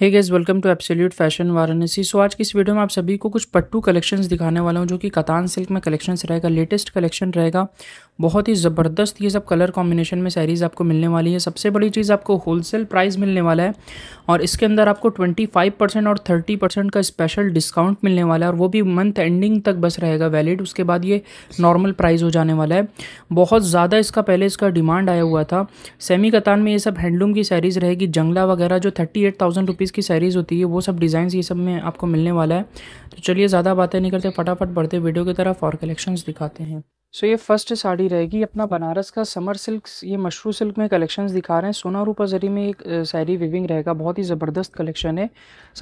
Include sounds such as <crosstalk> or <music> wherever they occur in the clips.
hey guys welcome to Absolute Fashion Varanasi so आज की इस वीडियो में आप सभी को कुछ पट्टू कलेक्शंस दिखाने वाला हूँ जो कि कतान सिल्क में कलेक्शंस रहेगा लेटेस्ट कलेक्शन रहेगा बहुत ही ज़बरदस्त ये सब कलर कॉम्बिनेशन में सैरीज़ आपको मिलने वाली है सबसे बड़ी चीज़ आपको होलसेल प्राइस मिलने वाला है और इसके अंदर आपको ट्वेंटी फाइव परसेंट और थर्टी परसेंट का स्पेशल डिस्काउंट मिलने वाला है और वो भी मंथ एंडिंग तक बस रहेगा वैलिड उसके बाद ये नॉर्मल प्राइज हो जाने वाला है बहुत ज़्यादा इसका पहले इसका डिमांड आया हुआ था सेमी कतान में ये सब हैंडलूम की सैरीज़ रहेगी जंगला वगैरह जो thirty eight thousand rupees series की सीरीज़ होती है वो सब डिज़ाइन ये सब में आपको मिलने वाला है तो चलिए ज़्यादा बातें नहीं करते फटाफट बढ़ते वीडियो की तरफ और कलेक्शन दिखाते हैं सो so, ये फर्स्ट साड़ी रहेगी अपना बनारस का समर सिल्क ये मशरू सिल्क में कलेक्शंस दिखा रहे हैं सोना रूपा जरी में एक साड़ी विविंग रहेगा बहुत ही ज़बरदस्त कलेक्शन है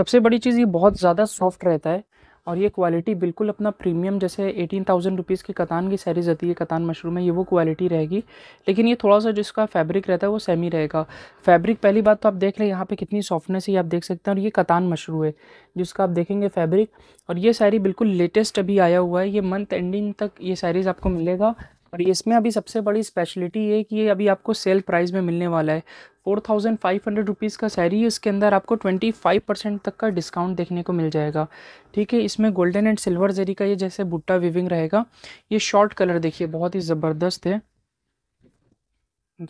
सबसे बड़ी चीज़ ये बहुत ज़्यादा सॉफ्ट रहता है और ये क्वालिटी बिल्कुल अपना प्रीमियम जैसे एटीन थाउजेंड रुपीज़ की कतान की सैरीज आती है कतान मशरूम में ये वो क्वालिटी रहेगी लेकिन ये थोड़ा सा जिसका फैब्रिक रहता है वो सेमी रहेगा फैब्रिक पहली बात तो आप देख लें यहाँ पे कितनी सॉफ्टनेस है आप देख सकते हैं और ये कतान मशरू है जिसका आप देखेंगे फैब्रिक और ये सैरी बिल्कुल लेटेस्ट अभी आया हुआ है ये मंथ एंडिंग तक ये सैरीज़ आपको मिलेगा और इसमें अभी सबसे बड़ी स्पेशलिटी ये कि ये अभी आपको सेल प्राइस में मिलने वाला है four thousand five hundred rupees का सैरी है इसके अंदर आपको ट्वेंटी फाइव परसेंट तक का डिस्काउंट देखने को मिल जाएगा ठीक है इसमें गोल्डन एंड सिल्वर जरी का ये जैसे बुट्टा विविंग रहेगा ये शॉर्ट कलर देखिए बहुत ही ज़बरदस्त है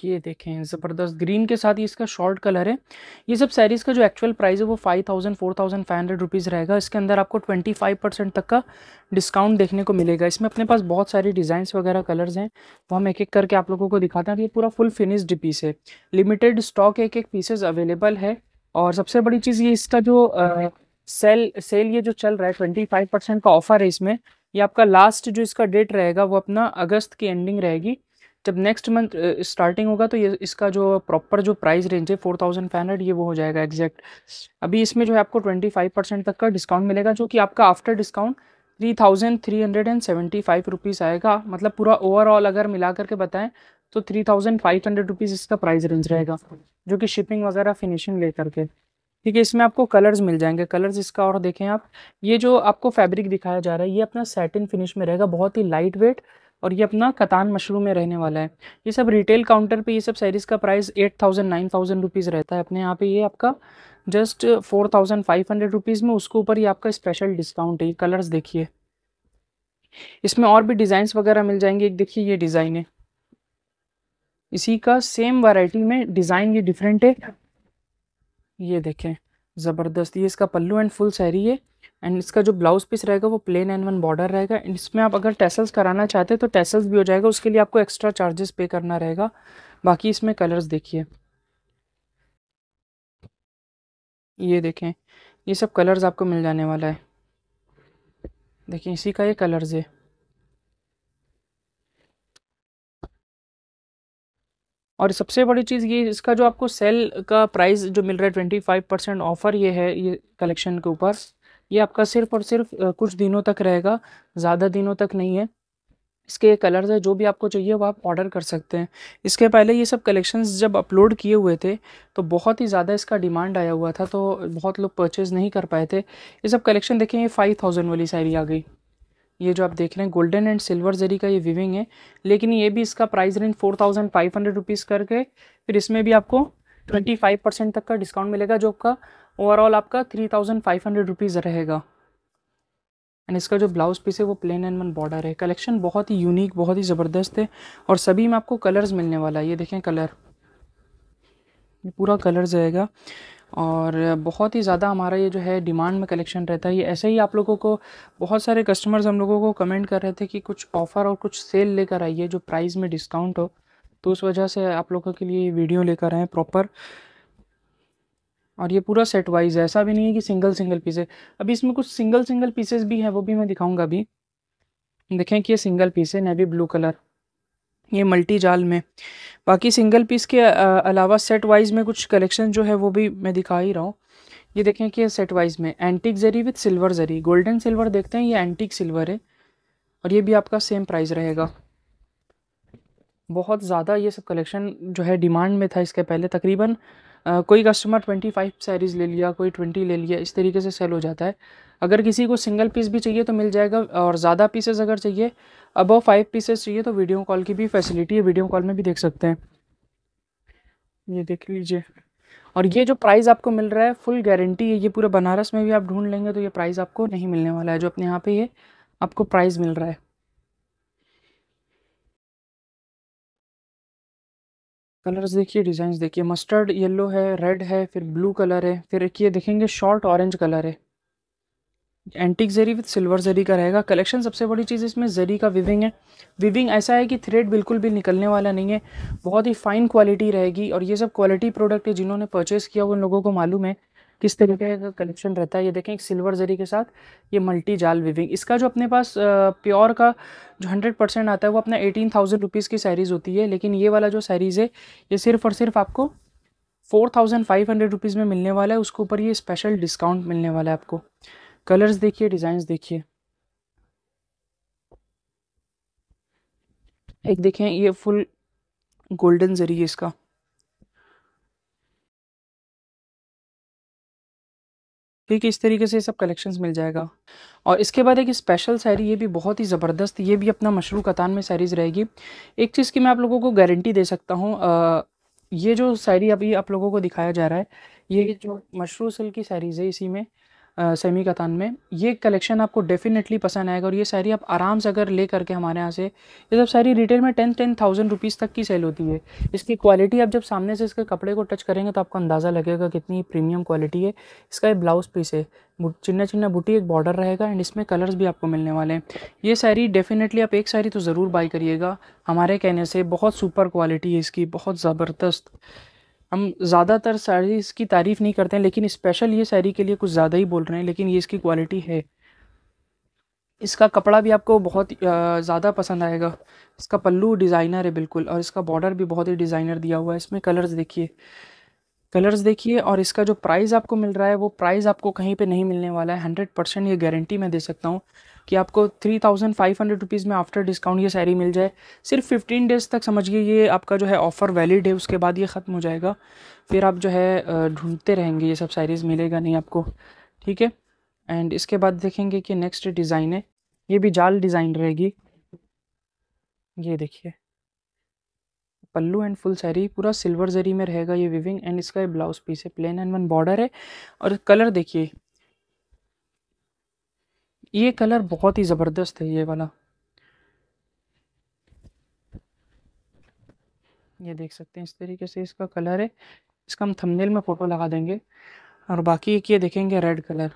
ये देखें ज़बरदस्त ग्रीन के साथ ही इसका शॉर्ट कलर है ये सब सैरीज़ का जो एक्चुअल प्राइस है वो five thousand four thousand five hundred rupees रहेगा इसके अंदर आपको ट्वेंटी फाइव परसेंट तक का डिस्काउंट देखने को मिलेगा इसमें अपने पास बहुत सारे डिज़ाइंस वगैरह कलर्स हैं वो हम एक एक करके आप लोगों को दिखाते हैं तो ये पूरा फुल फिनिश्ड पीस है लिमिटेड स्टॉक एक एक पीसेज अवेलेबल है और सबसे बड़ी चीज़ ये इसका जो आ, सेल सेल ये जो चल रहा है ट्वेंटी फाइव परसेंट का ऑफर है इसमें ये आपका लास्ट जो इसका डेट रहेगा वो अपना अगस्त की एंडिंग रहेगी जब नेक्स्ट मंथ स्टार्टिंग होगा तो ये इसका जो प्रॉपर जो प्राइस रेंज है फोर थाउजेंड फाइव हंड्रेड ये वो हो जाएगा एग्जैक्ट अभी इसमें जो है आपको ट्वेंटी फाइव परसेंट तक का डिस्काउंट मिलेगा जो कि आपका after discount three thousand three hundred and seventy five rupees आएगा मतलब पूरा ओवरऑल अगर मिला करके बताएं तो three thousand five hundred rupees इसका प्राइस रेंज रहेगा जो कि शिपिंग वगैरह फिनिशिंग ले करके ठीक है इसमें आपको कलर्स मिल जाएंगे कलर्स इसका और देखें आप ये जो आपको फैब्रिक दिखाया जा रहा है ये अपना सैटिन फिनिश में रहेगा बहुत ही लाइट वेट और ये अपना कतान मशरू में रहने वाला है ये सब रिटेल काउंटर पे ये सब सैरीज़ का price eight thousand nine thousand rupees रहता है अपने यहाँ पे ये आपका just four thousand five hundred rupees में उसके ऊपर ये आपका स्पेशल डिस्काउंट है ये कलर्स देखिए इसमें और भी डिज़ाइंस वगैरह मिल जाएंगे एक देखिए ये डिज़ाइन है इसी का सेम वाइटी में डिज़ाइन ये डिफरेंट है ये देखें ज़बरदस्त ये इसका पल्लू एंड फुल सैरी है एंड इसका जो ब्लाउज पीस रहेगा वो प्लेन एंड वन बॉर्डर रहेगा एंड इसमें आप अगर टेसल्स कराना चाहते हैं तो टेसल्स भी हो जाएगा उसके लिए आपको एक्स्ट्रा चार्जेस पे करना रहेगा बाकी इसमें कलर्स देखिए ये देखें ये सब कलर्स आपको मिल जाने वाला है देखिए इसी का ये कलर्स है और सबसे बड़ी चीज़ ये इसका जो आपको सेल का प्राइस जो मिल रहा है ट्वेंटी फाइव परसेंट ऑफ़र ये है ये कलेक्शन के ऊपर ये आपका सिर्फ और सिर्फ कुछ दिनों तक रहेगा ज़्यादा दिनों तक नहीं है इसके कलर्स है जो भी आपको चाहिए वो आप ऑर्डर कर सकते हैं इसके पहले ये सब कलेक्शंस जब अपलोड किए हुए थे तो बहुत ही ज़्यादा इसका डिमांड आया हुआ था तो बहुत लोग परचेज़ नहीं कर पाए थे ये सब कलेक्शन देखें ये फाइव थाउजेंड वाली साड़ी आ गई ये जो आप देख रहे हैं गोल्डन एंड सिल्वर जरी का ये विविंग है लेकिन ये भी इसका price range four thousand five hundred rupees करके फिर इसमें भी आपको ट्वेंटी फाइव परसेंट तक का डिस्काउंट मिलेगा जो आपका ओवरऑल आपका three thousand five hundred rupees रहेगा एंड इसका जो ब्लाउज पीस है वो प्लेन एंड मन बॉर्डर है कलेक्शन बहुत ही यूनिक बहुत ही ज़बरदस्त है और सभी में आपको कलर्स मिलने वाला है ये देखें कलर ये पूरा कलर जाएगा और बहुत ही ज़्यादा हमारा ये जो है डिमांड में कलेक्शन रहता है ये ऐसे ही आप लोगों को बहुत सारे कस्टमर्स हम लोगों को कमेंट कर रहे थे कि कुछ ऑफ़र और कुछ सेल लेकर आइए जो प्राइस में डिस्काउंट हो तो उस वजह से आप लोगों के लिए वीडियो लेकर आए प्रॉपर और ये पूरा सेट वाइज है ऐसा भी नहीं है कि सिंगल सिंगल पीसेस अभी इसमें कुछ सिंगल सिंगल पीसेज भी हैं वो भी मैं दिखाऊंगा अभी देखें कि ये सिंगल पीस है नेवी ब्लू कलर ये मल्टी जाल में बाकी सिंगल पीस के अलावा सेट वाइज में कुछ कलेक्शन जो है वो भी मैं दिखा ही रहा हूँ ये देखें कि ये सेट वाइज में antique zari with silver zari golden silver देखते हैं ये एंटिक सिल्वर है और ये भी आपका सेम प्राइस रहेगा बहुत ज़्यादा ये सब कलेक्शन जो है डिमांड में था इसके पहले तकरीबन कोई कस्टमर ट्वेंटी फाइव सैरीज़ ले लिया कोई ट्वेंटी ले लिया इस तरीके से सेल हो जाता है अगर किसी को सिंगल पीस भी चाहिए तो मिल जाएगा और ज़्यादा पीसेज अगर चाहिए अबव फाइव पीसेज चाहिए तो वीडियो कॉल की भी फैसिलिटी है वीडियो कॉल में भी देख सकते हैं ये देख लीजिए और ये जो प्राइस आपको मिल रहा है फुल गारंटी है ये पूरे बनारस में भी आप ढूंढ लेंगे तो ये प्राइस आपको नहीं मिलने वाला है जो अपने यहाँ पे ये आपको प्राइस मिल रहा है कलर्स देखिए डिज़ाइंस देखिए मस्टर्ड येलो है रेड है फिर ब्लू कलर है फिर एक ये देखेंगे शॉर्ट ऑरेंज कलर है antique zari with silver zari का रहेगा कलेक्शन सबसे बड़ी चीज़ इसमें जरी का विविंग है विविंग ऐसा है कि थ्रेड बिल्कुल भी निकलने वाला नहीं है बहुत ही फाइन क्वालिटी रहेगी और ये सब क्वालिटी प्रोडक्ट है जिन्होंने परचेस किया उन लोगों को मालूम है किस तरीके का कलेक्शन रहता है ये देखें एक सिल्वर जरी के साथ ये मल्टी जाल विविंग इसका जो अपने पास प्योर का जो हंड्रेड परसेंट आता है वो अपना एटीन थाउजेंड रुपीज़ की सैरीज होती है लेकिन ये वाला जो सैरीज़ है ये सिर्फ़ और सिर्फ आपको four thousand five hundred rupees में मिलने वाला है उसके ऊपर ये स्पेशल डिस्काउंट मिलने वाला है आपको कलर्स देखिए डिज़ाइंस देखिए एक देखें ये फुल गोल्डन जरिए इसका ठीक है इस तरीके से सब कलेक्शंस मिल जाएगा और इसके बाद एक स्पेशल सैरी ये भी बहुत ही ज़बरदस्त ये भी अपना मशरू कतान में सैरीज़ रहेगी एक चीज़ की मैं आप लोगों को गारंटी दे सकता हूँ ये जो सैरी अभी आप लोगों को दिखाया जा रहा है ये जो मशरू सिल्क की सैरीज़ है इसी में सेमी कतान में ये कलेक्शन आपको डेफिनेटली पसंद आएगा और ये सारी आप आराम से अगर ले करके हमारे यहाँ से ये सब सारी रिटेल में टेन टेन थाउजेंड रुपीज़ तक की सेल होती है इसकी क्वालिटी आप जब सामने से इसके कपड़े को टच करेंगे तो आपको अंदाज़ा लगेगा कितनी प्रीमियम क्वालिटी है इसका एक ब्लाउज़ पीस है चिन्ना चिन्ना बूटी एक बॉर्डर रहेगा एंड इसमें कलर्स भी आपको मिलने वाले हैं ये सारी डेफिनेटली आप एक सारी तो ज़रूर बाई करिएगा हमारे कहने से बहुत सुपर क्वालिटी है इसकी बहुत ज़बरदस्त हम ज़्यादातर साड़ी इसकी तारीफ़ नहीं करते हैं लेकिन स्पेशल ये साड़ी के लिए कुछ ज़्यादा ही बोल रहे हैं लेकिन ये इसकी क्वालिटी है इसका कपड़ा भी आपको बहुत ज़्यादा पसंद आएगा इसका पल्लू डिज़ाइनर है बिल्कुल और इसका बॉर्डर भी बहुत ही डिज़ाइनर दिया हुआ है इसमें कलर्स देखिए कलर्स देखिए और इसका जो प्राइस आपको मिल रहा है वो प्राइस आपको कहीं पे नहीं मिलने वाला है हंड्रेड परसेंट ये गारंटी मैं दे सकता हूँ कि आपको three thousand five hundred rupees में आफ्टर डिस्काउंट ये सैरी मिल जाए सिर्फ फिफ्टीन डेज़ तक समझिए ये आपका जो है ऑफ़र वैलिड है उसके बाद ये ख़त्म हो जाएगा फिर आप जो है ढूंढते रहेंगे ये सब सैरीज़ मिलेगा नहीं आपको ठीक है एंड इसके बाद देखेंगे कि नेक्स्ट डिज़ाइन है ये भी जाल डिज़ाइन रहेगी ये देखिए पल्लू एंड फुल सैरी पूरा सिल्वर जरी में रहेगा ये विविंग एंड इसका ये ब्लाउज पीस है प्लेन एंड वन बॉर्डर है और कलर देखिए ये कलर बहुत ही ज़बरदस्त है ये वाला ये देख सकते हैं इस तरीके से इसका कलर है इसका हम थंबनेल में फ़ोटो लगा देंगे और बाकी एक ये देखेंगे रेड कलर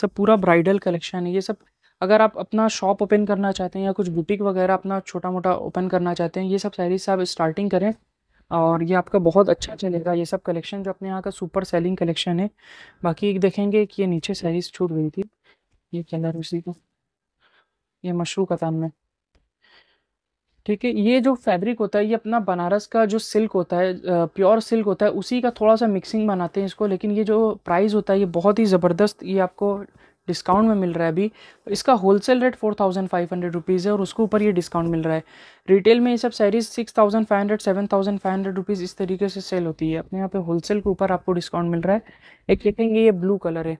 सब पूरा ब्राइडल कलेक्शन है ये सब अगर आप अपना शॉप ओपन करना चाहते हैं या कुछ बुटीक वगैरह अपना छोटा मोटा ओपन करना चाहते हैं ये सब सैरीज से आप स्टार्टिंग करें और ये आपका बहुत अच्छा चलेगा ये सब कलेक्शन जो अपने यहाँ का सुपर सेलिंग कलेक्शन है बाकी देखेंगे कि ये नीचे सैरीज छूट गई थी ये कलर उसी का ये मशरू कतान में ठीक है ये जो फैब्रिक होता है ये अपना बनारस का जो सिल्क होता है प्योर सिल्क होता है उसी का थोड़ा सा मिक्सिंग बनाते हैं इसको लेकिन ये जो प्राइस होता है ये बहुत ही ज़बरदस्त ये आपको डिस्काउंट में मिल रहा है अभी इसका wholesale rate four thousand five hundred rupees है और उसके ऊपर ये डिस्काउंट मिल रहा है रिटेल में ये सब sarees six thousand five hundred seven thousand five hundred rupees इस तरीके से सेल होती है अपने यहाँ पे होलसेल के ऊपर आपको डिस्काउंट मिल रहा है एक देखेंगे ये ब्लू कलर है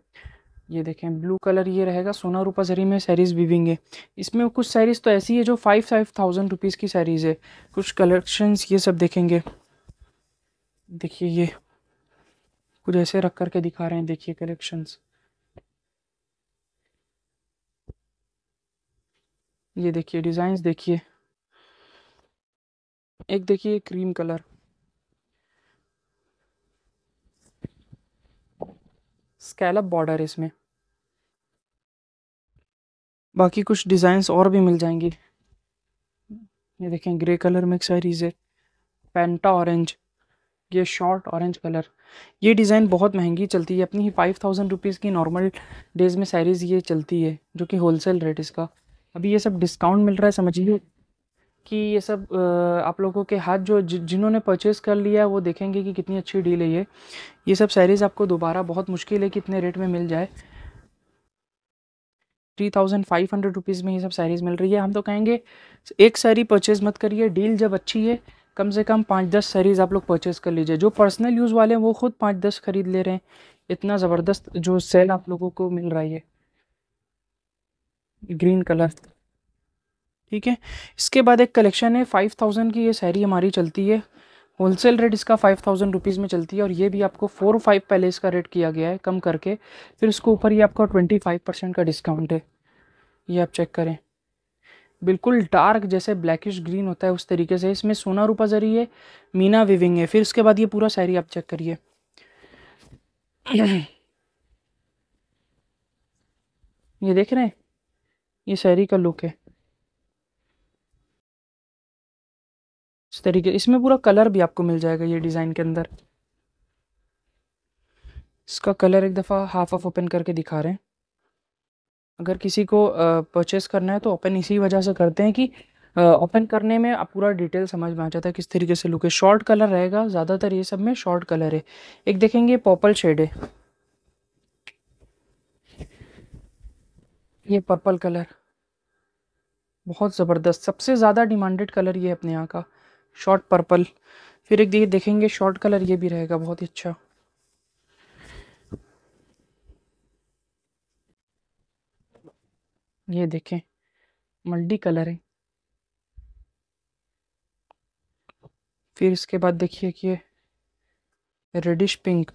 ये देखें ब्लू कलर ये रहेगा सोना रूपा जरी में सैरीज़ बीविंगे इसमें कुछ सैरीज़ तो ऐसी है जो फाइव फाइव थाउजेंड रुपीज़ की सैरीज़ है कुछ कलेक्शंस ये सब देखेंगे देखिए ये कुछ ऐसे रख करके दिखा रहे हैं देखिए कलेक्शंस ये देखिए डिज़ाइंस देखिए एक देखिए क्रीम कलर स्कैलप बॉर्डर इसमें बाकी कुछ डिज़ाइंस और भी मिल जाएंगी ये देखें ग्रे कलर में एक सारीज है पेंटा ऑरेंज ये शॉर्ट ऑरेंज कलर ये डिज़ाइन बहुत महंगी चलती है अपनी ही फाइव थाउजेंड रुपीज़ की नॉर्मल डेज़ में सारीज़ ये चलती है जो कि होलसेल रेट इसका अभी ये सब डिस्काउंट मिल रहा है समझिए कि ये सब आप लोगों के हाथ जो जिन्होंने परचेज़ कर लिया है वो देखेंगे कि कितनी अच्छी डील है ये ये सब सैरीज़ आपको दोबारा बहुत मुश्किल है कि इतने रेट में मिल जाए three thousand five hundred rupees में ये सब सैरीज़ मिल रही है हम तो कहेंगे एक सैरी परचेज़ मत करिए डील जब अच्छी है कम से कम पाँच दस सैरीज़ आप लोग परचेज़ कर लीजिए जो पर्सनल यूज़ वाले हैं वो खुद पाँच दस खरीद ले रहे हैं इतना ज़बरदस्त जो सेल आप लोगों को मिल रहा है ग्रीन कलर ठीक है इसके बाद एक कलेक्शन है फाइव थाउजेंड की ये सैरी हमारी चलती है होलसेल रेट इसका फाइव थाउजेंड रुपीज़ में चलती है और ये भी आपको फोर फाइव पहले इसका रेट किया गया है कम करके फिर उसके ऊपर ये आपका ट्वेंटी फाइव परसेंट का डिस्काउंट है ये आप चेक करें बिल्कुल डार्क जैसे ब्लैकिश ग्रीन होता है उस तरीके से इसमें सोना रूपा जरी है मीना विविंग है फिर उसके बाद ये पूरा सैरी आप चेक करिए <clears throat> ये देख रहे हैं ये सैरी का लुक है इस तरीके इसमें पूरा कलर भी आपको मिल जाएगा ये डिज़ाइन के अंदर इसका कलर एक दफ़ा हाफ ऑफ ओपन करके दिखा रहे हैं अगर किसी को परचेस करना है तो ओपन इसी वजह से करते हैं कि ओपन करने में आप पूरा डिटेल समझ में आ जाता है किस तरीके से लुक है शॉर्ट कलर रहेगा ज़्यादातर ये सब में शॉर्ट कलर है एक देखेंगे पर्पल शेड है ये पर्पल कलर बहुत ज़बरदस्त सबसे ज़्यादा डिमांडेड कलर ये अपने यहाँ का शॉर्ट पर्पल फिर एक देखिए देखेंगे शॉर्ट कलर ये भी रहेगा बहुत ही अच्छा ये देखें मल्टी कलर है फिर इसके बाद देखिए कि रेडिश पिंक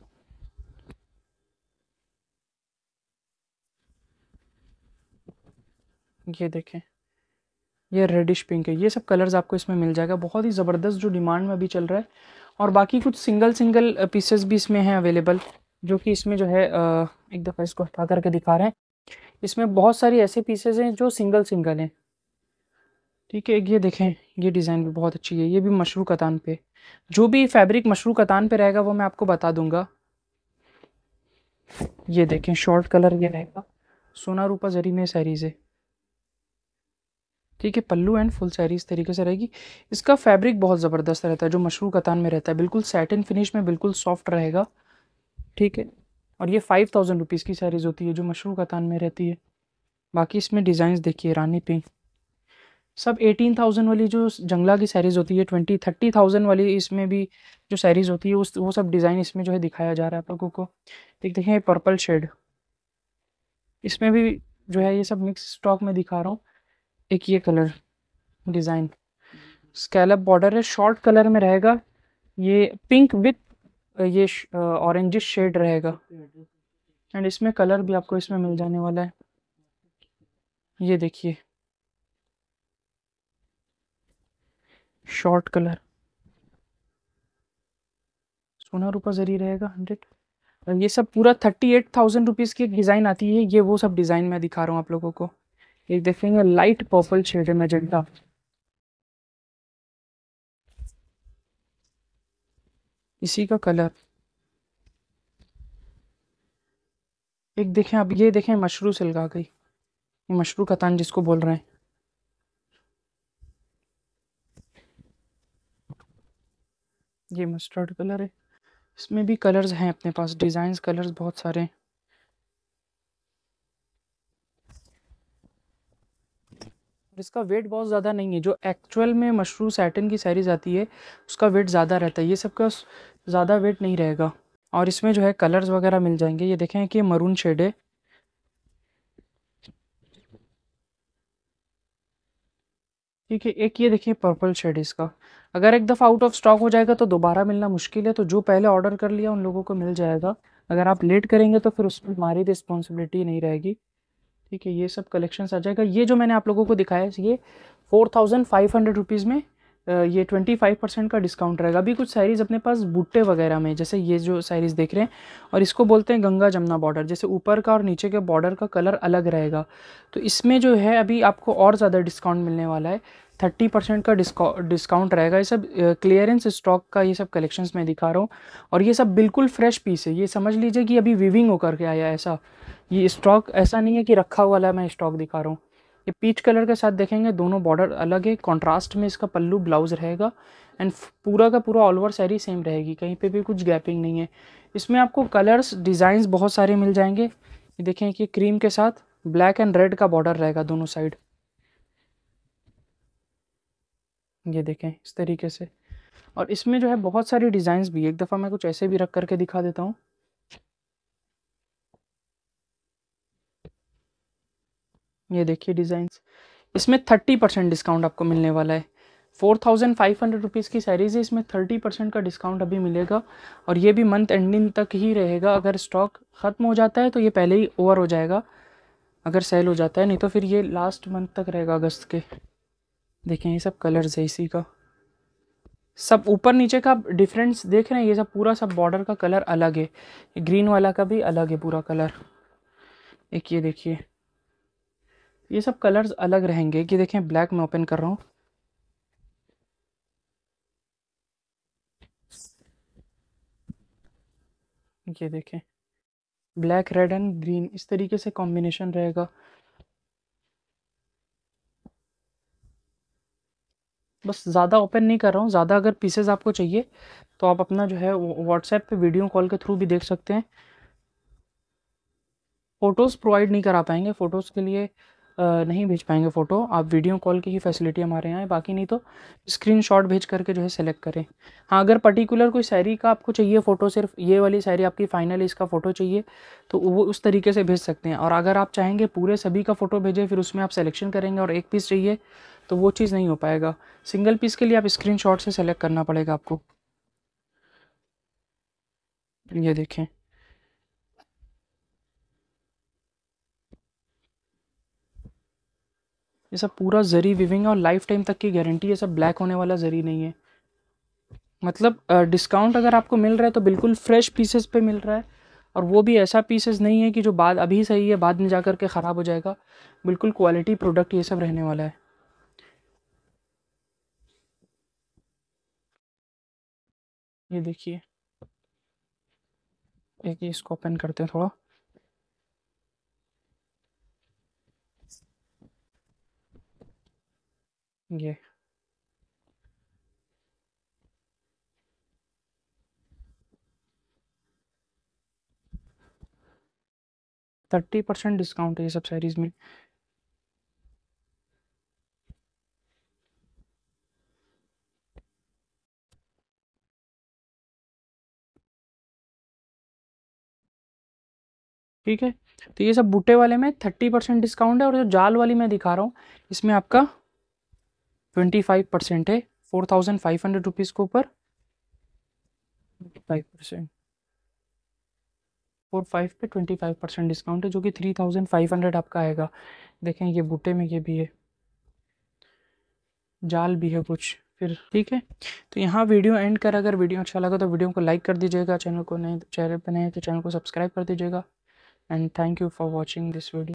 ये देखें ये रेडिश पिंक है ये सब कलर्स आपको इसमें मिल जाएगा बहुत ही ज़बरदस्त जो डिमांड में अभी चल रहा है और बाकी कुछ सिंगल सिंगल पीसेस भी इसमें हैं अवेलेबल जो कि इसमें जो है एक दफ़ा इसको हटा करके दिखा रहे हैं इसमें बहुत सारी ऐसे पीसेस हैं जो सिंगल सिंगल हैं ठीक है ये देखें ये डिज़ाइन भी बहुत अच्छी है ये भी मशरू कतान पे जो भी फैब्रिक मशरू कतान पे रहेगा वो मैं आपको बता दूंगा ये देखें शॉर्ट कलर ये रहेगा सोना रूपा जरी में सैरीज़ है ठीक है पल्लू एंड फुल सैरी इस तरीके से रहेगी इसका फैब्रिक बहुत ज़बरदस्त रहता है जो मशहूर कतान में रहता है बिल्कुल सैटिन फिनिश में बिल्कुल सॉफ्ट रहेगा ठीक है और ये फाइव थाउजेंड रुपीज़ की सैरीज़ होती है जो मशहूर कतान में रहती है बाकी इसमें डिज़ाइन देखिए रानी पिंक सब एटीन थाउजेंड वाली जो जंगला की सैरीज़ होती है ट्वेंटी थर्टी थाउजेंड वाली इसमें भी जो सैरीज़ होती है उस वो सब डिज़ाइन इसमें जो है दिखाया जा रहा है आप लोगों को देख देखिए पर्पल शेड इसमें भी जो है ये सब मिक्स स्टॉक में दिखा रहा हूँ एक ये कलर डिज़ाइन स्कैलप बॉर्डर है शॉर्ट कलर में रहेगा ये पिंक विथ ये ऑरेंजिश शेड रहेगा एंड इसमें कलर भी आपको इसमें मिल जाने वाला है ये देखिए शॉर्ट कलर सोना रुपा जरिए रहेगा हंड्रेड ये सब पूरा थर्टी एट थाउजेंड रुपीज़ की एक डिज़ाइन आती है ये वो सब डिज़ाइन मैं दिखा रहा हूँ आप लोगों को ये देखेंगे लाइट पर्पल शेड है मैजेंटा इसी का कलर एक देखें अब ये देखें मशरू सिल्क आ गई मशरू का तान जिसको बोल रहे हैं ये मस्टर्ड कलर है इसमें भी कलर्स हैं अपने पास डिजाइन कलर्स बहुत सारे हैं इसका वेट बहुत ज़्यादा नहीं है जो एक्चुअल में मशरू सैटन की सैरीज आती है उसका वेट ज़्यादा रहता है ये सबका ज़्यादा वेट नहीं रहेगा और इसमें जो है कलर्स वगैरह मिल जाएंगे ये देखें कि मरून शेड है ठीक है एक ये देखिए पर्पल शेड इसका अगर एक दफ़ा आउट ऑफ स्टॉक हो जाएगा तो दोबारा मिलना मुश्किल है तो जो पहले ऑर्डर कर लिया उन लोगों को मिल जाएगा अगर आप लेट करेंगे तो फिर उसमें हमारी रिस्पॉन्सिबिलिटी नहीं रहेगी ठीक है ये सब कलेक्शन आ जाएगा ये जो मैंने आप लोगों को दिखाया है ये four thousand five hundred rupees में ये ट्वेंटी फाइव परसेंट का डिस्काउंट रहेगा अभी कुछ साइरीज़ अपने पास बुट्टे वगैरह में जैसे ये जो साइरीज़ देख रहे हैं और इसको बोलते हैं गंगा जमुना बॉर्डर जैसे ऊपर का और नीचे के बॉर्डर का कलर अलग रहेगा तो इसमें जो है अभी आपको और ज़्यादा डिस्काउंट मिलने वाला है थर्टी परसेंट का डिस्काउंट रहेगा ये सब क्लियरेंस स्टॉक का ये सब कलेक्शंस मैं दिखा रहा हूँ और ये सब बिल्कुल फ्रेश पीस है ये समझ लीजिए कि अभी विविंग होकर के आया ऐसा ये स्टॉक ऐसा नहीं है कि रखा हुआ है मैं स्टॉक दिखा रहा हूँ ये पीच कलर के साथ देखेंगे दोनों बॉर्डर अलग है कॉन्ट्रास्ट में इसका पल्लू ब्लाउज रहेगा एंड पूरा का पूरा ऑल ओवर सैरी सेम रहेगी कहीं पर भी कुछ गैपिंग नहीं है इसमें आपको कलर्स डिज़ाइंस बहुत सारे मिल जाएंगे देखें कि क्रीम के साथ ब्लैक एंड रेड का बॉर्डर रहेगा दोनों साइड ये देखें इस तरीके से और इसमें जो है बहुत सारी डिज़ाइंस भी एक दफ़ा मैं कुछ ऐसे भी रख करके दिखा देता हूँ ये देखिए डिज़ाइंस इसमें थर्टी परसेंट डिस्काउंट आपको मिलने वाला है four thousand five hundred rupees की सैरीज़ है इसमें थर्टी परसेंट का डिस्काउंट अभी मिलेगा और ये भी मंथ एंडिंग तक ही रहेगा अगर स्टॉक ख़त्म हो जाता है तो ये पहले ही ओवर हो जाएगा अगर सेल हो जाता है नहीं तो फिर ये लास्ट मंथ तक रहेगा अगस्त के देखें ये सब कलर्स है इसी का सब ऊपर नीचे का डिफरेंस देख रहे हैं ये सब पूरा सब बॉर्डर का कलर अलग है ग्रीन वाला का भी अलग है पूरा कलर एक ये देखिए ये सब कलर्स अलग रहेंगे कि देखें ब्लैक में ओपन कर रहा हूँ ये देखें ब्लैक रेड एंड ग्रीन इस तरीके से कॉम्बिनेशन रहेगा बस ज़्यादा ओपन नहीं कर रहा हूँ ज़्यादा अगर पीसेज आपको चाहिए तो आप अपना जो है व्हाट्सएप पे वीडियो कॉल के थ्रू भी देख सकते हैं फ़ोटोज़ प्रोवाइड नहीं करा पाएंगे फ़ोटोज़ के लिए नहीं भेज पाएंगे फ़ोटो आप वीडियो कॉल की ही फैसिलिटी हमारे यहाँ है बाकी नहीं तो स्क्रीन शॉट भेज करके जो है सेलेक्ट करें हाँ अगर पर्टिकुलर कोई शायरी का आपको चाहिए फ़ोटो सिर्फ ये वाली शायरी आपकी फ़ाइनल इसका फ़ोटो चाहिए तो वो उस तरीके से भेज सकते हैं और अगर आप चाहेंगे पूरे सभी का फ़ोटो भेजें फिर उसमें आप सेलेक्शन करेंगे और एक पीस चाहिए तो वो चीज़ नहीं हो पाएगा सिंगल पीस के लिए आप स्क्रीन से सेलेक्ट करना पड़ेगा आपको ये देखें ये सब पूरा जरी विविंग है और लाइफ टाइम तक की गारंटी है सब ब्लैक होने वाला जरी नहीं है मतलब डिस्काउंट अगर आपको मिल रहा है तो बिल्कुल फ्रेश पीसेस पे मिल रहा है और वो भी ऐसा पीसेस नहीं है कि जो बाद अभी सही है बाद में जा कर के ख़राब हो जाएगा बिल्कुल क्वालिटी प्रोडक्ट ये सब रहने वाला है ये देखिए एक इसको ओपन करते हैं थोड़ा ये थर्टी परसेंट डिस्काउंट है ये सब सीरीज में ठीक है तो ये सब बूटे वाले में थर्टी परसेंट डिस्काउंट है और जो जाल वाली मैं दिखा रहा हूँ इसमें आपका ट्वेंटी फाइव परसेंट है four thousand five hundred rupees के ऊपर फाइव परसेंट फोर फाइव पे ट्वेंटी फाइव परसेंट डिस्काउंट है जो कि थ्री थाउजेंड फाइव हंड्रेड आपका आएगा देखें ये बूटे में ये भी है जाल भी है कुछ फिर ठीक है तो यहाँ वीडियो एंड कर अगर वीडियो अच्छा लगा तो वीडियो को लाइक कर दीजिएगा चैनल को नए चैनल पर नए तो चैनल को सब्सक्राइब कर दीजिएगा and thank you for watching this video